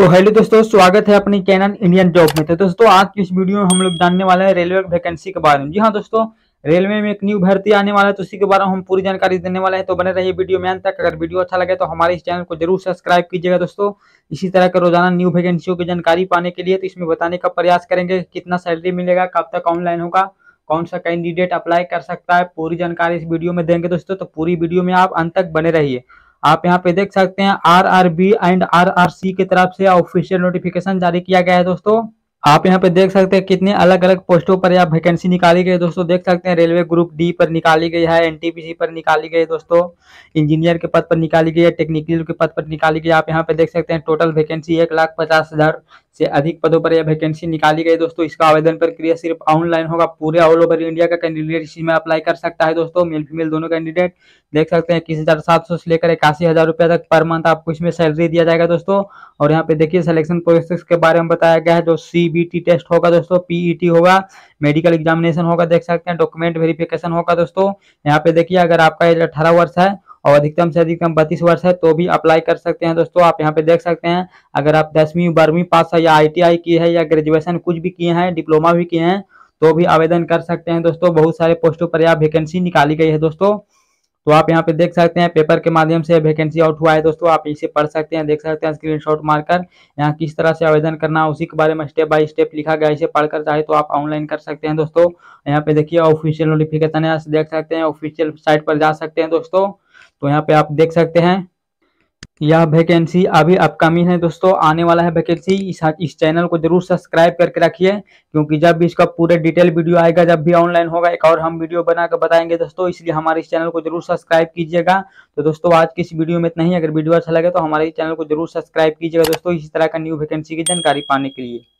तो हेलो दोस्तों स्वागत है अपनी कैनन इंडियन जॉब में तो दोस्तों आज की इस वीडियो में हम लोग जानने वाले हैं रेलवे वैकेंसी के बारे में जी हाँ दोस्तों रेलवे में एक न्यू भर्ती आने वाला है तो उसी के बारे में हम पूरी जानकारी देने वाले हैं तो बने रहिए वीडियो में अंत तक अगर वीडियो अच्छा लगे तो हमारे इस चैनल को जरूर सब्सक्राइब कीजिएगा दोस्तों इसी तरह के रोजाना न्यू वैकेंसियों की जानकारी पाने के लिए तो इसमें बताने का प्रयास करेंगे कितना सैलरी मिलेगा कब तक ऑनलाइन होगा कौन सा कैंडिडेट अप्लाई कर सकता है पूरी जानकारी इस वीडियो में देंगे दोस्तों तो पूरी वीडियो में आप अंत तक बने रहिए आप यहाँ पे देख सकते हैं R R B and R R C की तरफ से ऑफिशियल नोटिफिकेशन जारी किया गया है दोस्तों आप यहाँ पे देख सकते हैं कितने अलग अलग पोस्टों पर यह वैकेंसी निकाली गई है दोस्तों देख सकते हैं रेलवे ग्रुप डी पर निकाली गई है एनटीपीसी पर निकाली गई है दोस्तों इंजीनियर के पद पर निकाली गई है टेक्निकल के पद पर निकाली गई है आप यहाँ पे देख सकते हैं टोटल वैकेंसी एक लाख पचास हजार से अधिक पदों पर यह वैकेंसी निकाली गई दोस्तों इसका आवेदन प्रक्रिया सिर्फ ऑनलाइन होगा पूरे ऑल ओवर इंडिया का कैंडिडेट इसी में अप्लाई कर सकता है दोस्तों मेल फीमेल दोनों कैंडिडेट देख सकते हैं इक्कीस हजार सात सौ से लेकर इक्यासी हजार रुपये तक पर मंथ आपको इसमें सैलरी दिया जाएगा दोस्तों और यहाँ पे देखिए सिलेक्शन प्रोसेस के बारे में बताया गया है जो सीबीटी टेस्ट होगा दोस्तों पीईटी e होगा मेडिकल एग्जामिनेशन होगा देख सकते हैं डॉक्यूमेंट वेरिफिकेशन होगा दोस्तों यहाँ पे देखिए अगर आपका एज अठारह वर्ष है और अधिकतम से अधिकतम बत्तीस वर्ष है तो भी अप्लाई कर सकते हैं दोस्तों आप यहाँ पे देख सकते हैं अगर आप दसवीं बारहवीं पास है या आई की है या ग्रेजुएशन कुछ भी किए हैं डिप्लोमा भी किए हैं तो भी आवेदन कर सकते हैं दोस्तों बहुत सारे पोस्टों पर यह वैकेंसी निकाली गई है दोस्तों तो आप यहाँ पे देख सकते हैं पेपर के माध्यम से वैकेंसी आउट हुआ है दोस्तों आप इसे पढ़ सकते हैं देख सकते हैं शॉट मारकर यहाँ किस तरह से आवेदन करना उसी के बारे में स्टेप बाय स्टेप लिखा गया इसे पढ़कर चाहे तो आप ऑनलाइन कर सकते हैं दोस्तों यहाँ पे देखिए ऑफिशियल नोटिफिकेशन है देख सकते हैं ऑफिशियल साइट पर जा सकते हैं दोस्तों तो यहाँ पे आप देख सकते हैं यह वैकेंसी अभी अपकमिंग है दोस्तों आने वाला है वैकेंसी इस, हाँ, इस चैनल को जरूर सब्सक्राइब करके रखिए क्योंकि जब भी इसका पूरे डिटेल वीडियो आएगा जब भी ऑनलाइन होगा एक और हम वीडियो बनाकर बताएंगे दोस्तों इसलिए हमारे इस चैनल को जरूर सब्सक्राइब कीजिएगा तो दोस्तों आज की इस वीडियो में इतना ही अगर वीडियो अच्छा लगे तो हमारे चैनल को जरूर सब्सक्राइब कीजिएगा दोस्तों इसी तरह का न्यू वैकेंसी की जानकारी पाने के लिए